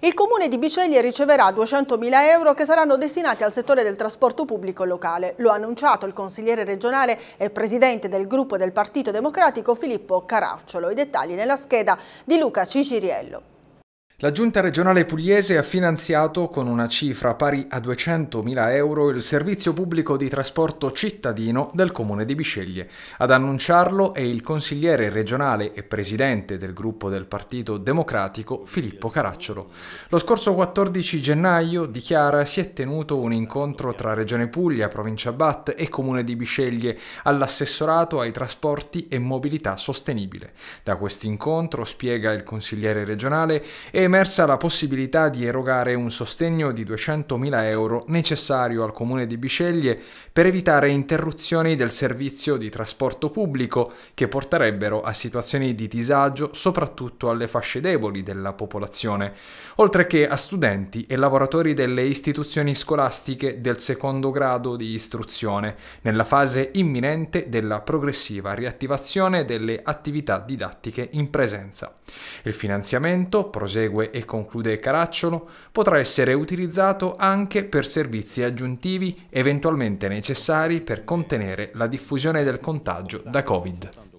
Il comune di Biceglie riceverà 200.000 euro che saranno destinati al settore del trasporto pubblico locale. Lo ha annunciato il consigliere regionale e presidente del gruppo del Partito Democratico Filippo Caracciolo. I dettagli nella scheda di Luca Ciciriello. La giunta regionale pugliese ha finanziato con una cifra pari a 200.000 euro il servizio pubblico di trasporto cittadino del comune di Bisceglie. Ad annunciarlo è il consigliere regionale e presidente del gruppo del Partito Democratico Filippo Caracciolo. Lo scorso 14 gennaio, dichiara, si è tenuto un incontro tra Regione Puglia, Provincia Bat e Comune di Bisceglie all'assessorato ai trasporti e mobilità sostenibile. Da questo incontro, spiega il consigliere regionale, è emersa la possibilità di erogare un sostegno di 200.000 euro necessario al comune di Biceglie per evitare interruzioni del servizio di trasporto pubblico che porterebbero a situazioni di disagio soprattutto alle fasce deboli della popolazione, oltre che a studenti e lavoratori delle istituzioni scolastiche del secondo grado di istruzione, nella fase imminente della progressiva riattivazione delle attività didattiche in presenza. Il finanziamento prosegue segue e conclude caracciolo, potrà essere utilizzato anche per servizi aggiuntivi eventualmente necessari per contenere la diffusione del contagio da Covid.